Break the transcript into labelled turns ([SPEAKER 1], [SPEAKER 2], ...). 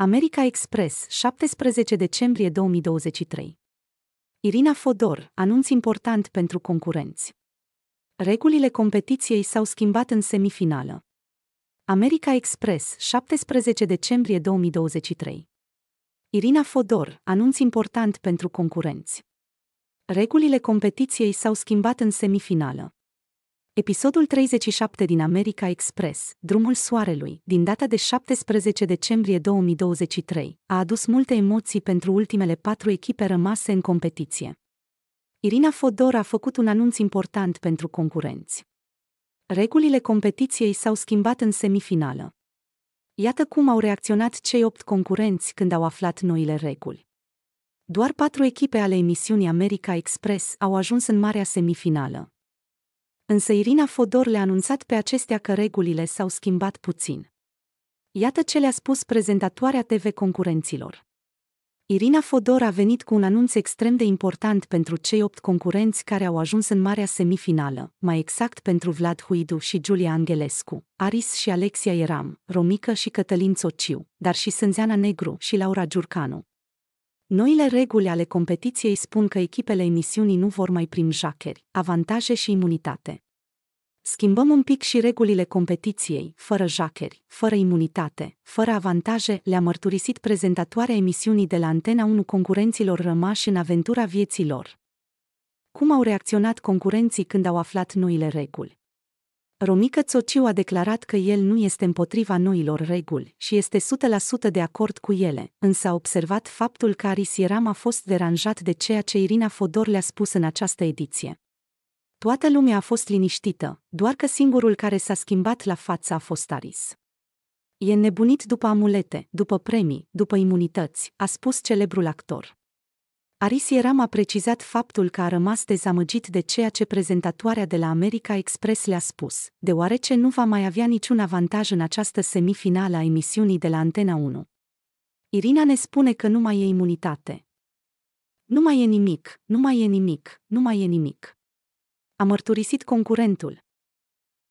[SPEAKER 1] America Express, 17 decembrie 2023. Irina Fodor, anunț important pentru concurenți. Regulile competiției s-au schimbat în semifinală. America Express, 17 decembrie 2023. Irina Fodor, anunț important pentru concurenți. Regulile competiției s-au schimbat în semifinală. Episodul 37 din America Express, Drumul Soarelui, din data de 17 decembrie 2023, a adus multe emoții pentru ultimele patru echipe rămase în competiție. Irina Fodor a făcut un anunț important pentru concurenți. Regulile competiției s-au schimbat în semifinală. Iată cum au reacționat cei opt concurenți când au aflat noile reguli. Doar patru echipe ale emisiunii America Express au ajuns în marea semifinală, însă Irina Fodor le-a anunțat pe acestea că regulile s-au schimbat puțin. Iată ce le-a spus prezentatoarea TV concurenților. Irina Fodor a venit cu un anunț extrem de important pentru cei opt concurenți care au ajuns în marea semifinală, mai exact pentru Vlad Huidu și Giulia Angelescu, Aris și Alexia Eram, Romică și Cătălin Sociu, dar și Sânzeana Negru și Laura Giurcanu. Noile reguli ale competiției spun că echipele emisiunii nu vor mai primi jacheri, avantaje și imunitate. Schimbăm un pic și regulile competiției, fără jacheri, fără imunitate, fără avantaje, le-a mărturisit prezentatoarea emisiunii de la Antena 1 concurenților rămași în aventura vieții lor. Cum au reacționat concurenții când au aflat noile reguli? Romică Țociu a declarat că el nu este împotriva noilor reguli și este 100% de acord cu ele, însă a observat faptul că Aris Ieram a fost deranjat de ceea ce Irina Fodor le-a spus în această ediție. Toată lumea a fost liniștită, doar că singurul care s-a schimbat la față a fost Aris. E nebunit după amulete, după premii, după imunități, a spus celebrul actor. Aris a precizat faptul că a rămas dezamăgit de ceea ce prezentatoarea de la America Express le-a spus, deoarece nu va mai avea niciun avantaj în această semifinală a emisiunii de la Antena 1. Irina ne spune că nu mai e imunitate. Nu mai e nimic, nu mai e nimic, nu mai e nimic. A mărturisit concurentul.